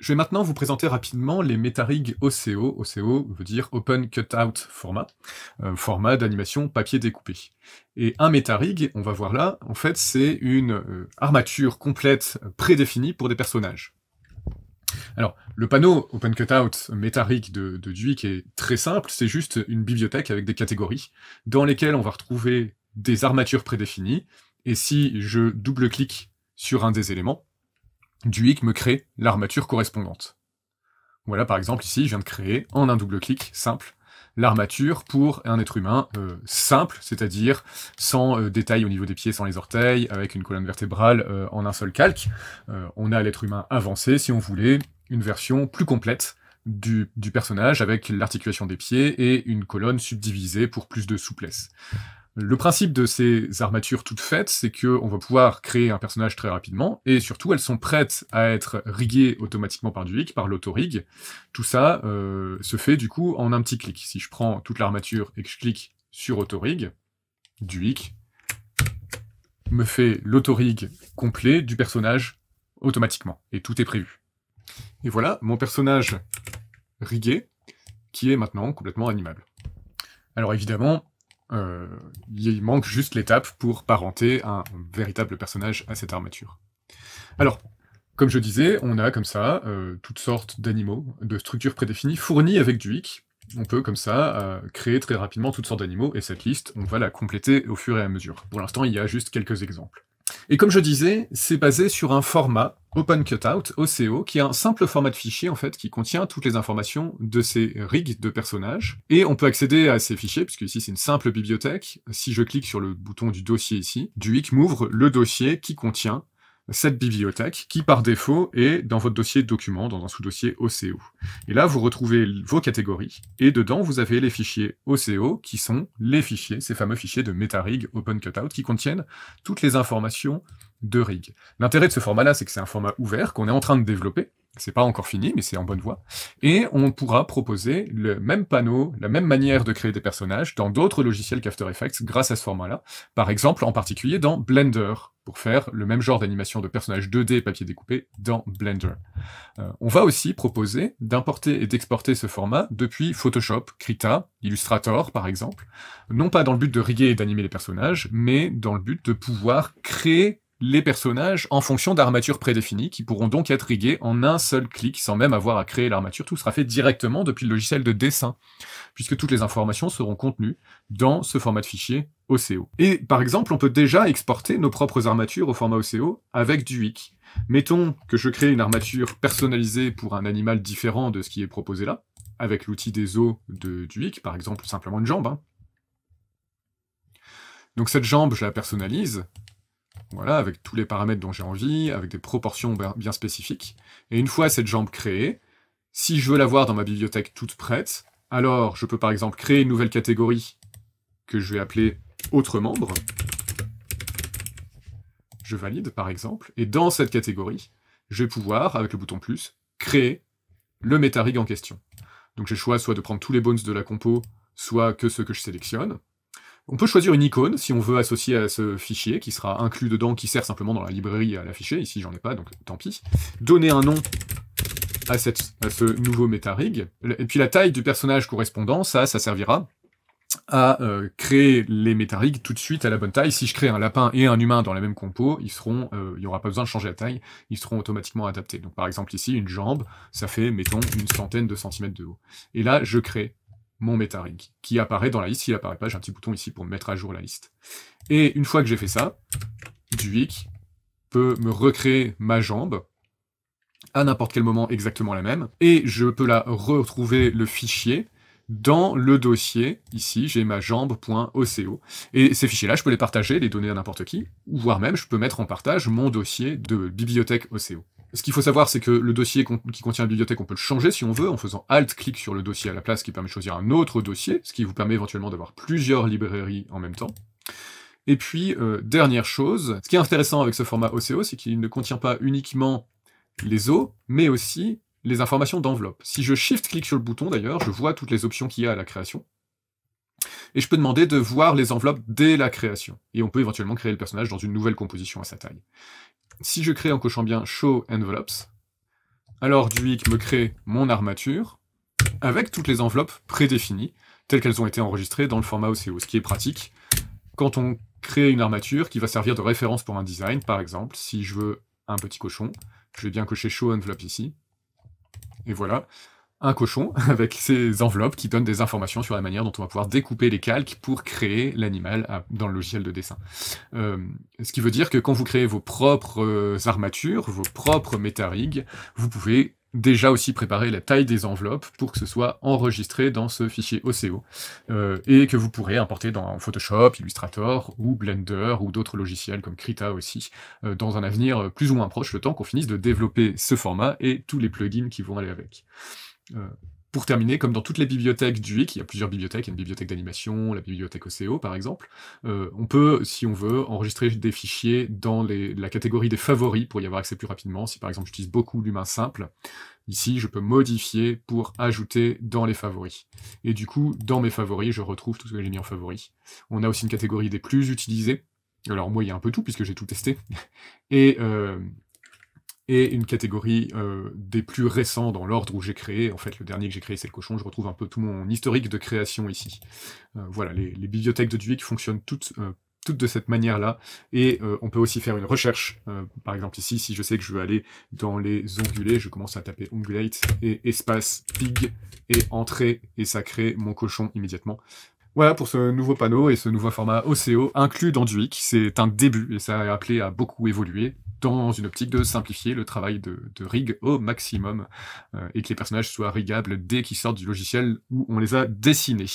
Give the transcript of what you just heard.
Je vais maintenant vous présenter rapidement les MetaRig OCO. OCO veut dire Open Cutout Format, euh, format d'animation papier découpé. Et un MetaRig, on va voir là, en fait, c'est une euh, armature complète euh, prédéfinie pour des personnages. Alors, le panneau Open Cutout MetaRig de, de est très simple, c'est juste une bibliothèque avec des catégories dans lesquelles on va retrouver des armatures prédéfinies. Et si je double-clique sur un des éléments, Duik me crée l'armature correspondante. Voilà, par exemple, ici, je viens de créer, en un double clic simple, l'armature pour un être humain euh, simple, c'est-à-dire sans euh, détails au niveau des pieds, sans les orteils, avec une colonne vertébrale euh, en un seul calque. on a l'être humain avancé, si on voulait, une version plus complète du, personnage avec l'articulation des pieds et une colonne subdivisée pour plus de souplesse. Le principe de ces armatures toutes faites, c'est qu'on va pouvoir créer un personnage très rapidement, et surtout elles sont prêtes à être riguées automatiquement par du par l'autorig. Tout ça euh, se fait du coup en un petit clic. Si je prends toute l'armature et que je clique sur autorig, du hic me fait l'autorig complet du personnage automatiquement, et tout est prévu. Et voilà, mon personnage rigué, qui est maintenant complètement animable. Alors évidemment, euh, il manque juste l'étape pour parenter un véritable personnage à cette armature. Alors, comme je disais, on a comme ça euh, toutes sortes d'animaux, de structures prédéfinies fournies avec du hic. On peut comme ça euh, créer très rapidement toutes sortes d'animaux, et cette liste, on va la compléter au fur et à mesure. Pour l'instant, il y a juste quelques exemples. Et comme je disais, c'est basé sur un format Open Cutout, OCO, qui est un simple format de fichier en fait qui contient toutes les informations de ces rigs de personnages. Et on peut accéder à ces fichiers, puisque ici c'est une simple bibliothèque. Si je clique sur le bouton du dossier ici, Duik m'ouvre le dossier qui contient cette bibliothèque qui, par défaut, est dans votre dossier document, dans un sous-dossier OCO. Et là, vous retrouvez vos catégories, et dedans, vous avez les fichiers OCO, qui sont les fichiers, ces fameux fichiers de MetaRig Open Cutout, qui contiennent toutes les informations de rig. L'intérêt de ce format-là, c'est que c'est un format ouvert qu'on est en train de développer. C'est pas encore fini, mais c'est en bonne voie. Et on pourra proposer le même panneau, la même manière de créer des personnages dans d'autres logiciels qu'After Effects grâce à ce format-là. Par exemple, en particulier dans Blender, pour faire le même genre d'animation de personnages 2D papier découpé dans Blender. Euh, on va aussi proposer d'importer et d'exporter ce format depuis Photoshop, Krita, Illustrator par exemple, non pas dans le but de riguer et d'animer les personnages, mais dans le but de pouvoir créer les personnages en fonction d'armatures prédéfinies qui pourront donc être riguées en un seul clic sans même avoir à créer l'armature. Tout sera fait directement depuis le logiciel de dessin, puisque toutes les informations seront contenues dans ce format de fichier OCO. Et par exemple, on peut déjà exporter nos propres armatures au format OCO avec Duik. Mettons que je crée une armature personnalisée pour un animal différent de ce qui est proposé là, avec l'outil des os de, Duik, par exemple simplement une jambe. Hein. Donc cette jambe, je la personnalise, voilà, avec tous les paramètres dont j'ai envie, avec des proportions bien spécifiques. Et une fois cette jambe créée, si je veux l'avoir dans ma bibliothèque toute prête, alors je peux par exemple créer une nouvelle catégorie que je vais appeler « Autre membre ». Je valide par exemple, et dans cette catégorie, je vais pouvoir, avec le bouton « plus », créer le métarig en question. Donc j'ai le choix soit de prendre tous les bones de la compo, soit que ceux que je sélectionne. On peut choisir une icône si on veut associer à ce fichier qui sera inclus dedans, qui sert simplement dans la librairie à l'afficher. Ici, j'en ai pas, donc tant pis. Donner un nom à, cette, à ce nouveau rig Et puis la taille du personnage correspondant, ça, ça servira à euh, créer les métarigs tout de suite à la bonne taille. Si je crée un lapin et un humain dans la même compo, ils seront, euh, il n'y aura pas besoin de changer la taille, ils seront automatiquement adaptés. Donc par exemple ici, une jambe, ça fait, mettons, une centaine de centimètres de haut. Et là, je crée mon MetaRig, qui apparaît dans la liste. S'il apparaît pas, j'ai un petit bouton ici pour mettre à jour la liste. Et une fois que j'ai fait ça, Duik peut me recréer ma jambe à n'importe quel moment exactement la même, et je peux la retrouver le fichier dans le dossier, ici, j'ai ma jambe.oco. Et ces fichiers-là, je peux les partager, les donner à n'importe qui, voire même, je peux mettre en partage mon dossier de bibliothèque OCO. Ce qu'il faut savoir, c'est que le dossier qui contient la bibliothèque, on peut le changer si on veut, en faisant Alt-clic sur le dossier à la place, qui permet de choisir un autre dossier, ce qui vous permet éventuellement d'avoir plusieurs librairies en même temps. Et puis, euh, dernière chose, ce qui est intéressant avec ce format OCO, c'est qu'il ne contient pas uniquement les os, mais aussi les informations d'enveloppe. Si je shift-clique sur le bouton, d'ailleurs, je vois toutes les options qu'il y a à la création. Et je peux demander de voir les enveloppes dès la création. Et on peut éventuellement créer le personnage dans une nouvelle composition à sa taille si je crée en cochant bien show envelopes, alors Duik me crée mon armature avec toutes les enveloppes prédéfinies telles qu'elles ont été enregistrées dans le format OCO, ce qui est pratique quand on crée une armature qui va servir de référence pour un design, par exemple, si je veux un petit cochon, je vais bien cocher show envelope ici, et voilà un cochon avec ses enveloppes qui donnent des informations sur la manière dont on va pouvoir découper les calques pour créer l'animal dans le logiciel de dessin. Euh, ce qui veut dire que quand vous créez vos propres euh, armatures, vos propres métarig, vous pouvez déjà aussi préparer la taille des enveloppes pour que ce soit enregistré dans ce fichier OCO euh, et que vous pourrez importer dans Photoshop, Illustrator ou Blender ou d'autres logiciels comme Krita aussi dans un avenir plus ou moins proche, le temps qu'on finisse de développer ce format et tous les plugins qui vont aller avec. Euh, pour terminer, comme dans toutes les bibliothèques du WIC, il y a plusieurs bibliothèques, il y a une bibliothèque d'animation, la bibliothèque OCO par exemple, euh, on peut, si on veut, enregistrer des fichiers dans la catégorie des favoris pour y avoir accès plus rapidement. Si par exemple j'utilise beaucoup l'humain simple, ici je peux modifier pour ajouter dans les favoris. Et du coup, dans mes favoris, je retrouve tout ce que j'ai mis en favoris. On a aussi une catégorie des plus utilisés. Alors moi, il y a un peu tout puisque j'ai tout testé. Et... Euh, et une catégorie euh, des plus récents dans l'ordre où j'ai créé. En fait, le dernier que j'ai créé, c'est le cochon. Je retrouve un peu tout mon historique de création ici. Euh, voilà, les, bibliothèques de Duic fonctionnent toutes, euh, de cette manière-là. Et on peut aussi faire une recherche. par exemple, ici, si je sais que je veux aller dans les ongulés, je commence à taper ongulate et espace pig et entrée, et ça crée mon cochon immédiatement. Voilà pour ce nouveau panneau et ce nouveau format OCO inclus dans Duic. C'est un début et ça a appelé à beaucoup évoluer dans une optique de simplifier le travail de, rig au maximum euh, et que les personnages soient rigables dès qu'ils sortent du logiciel où on les a dessinés.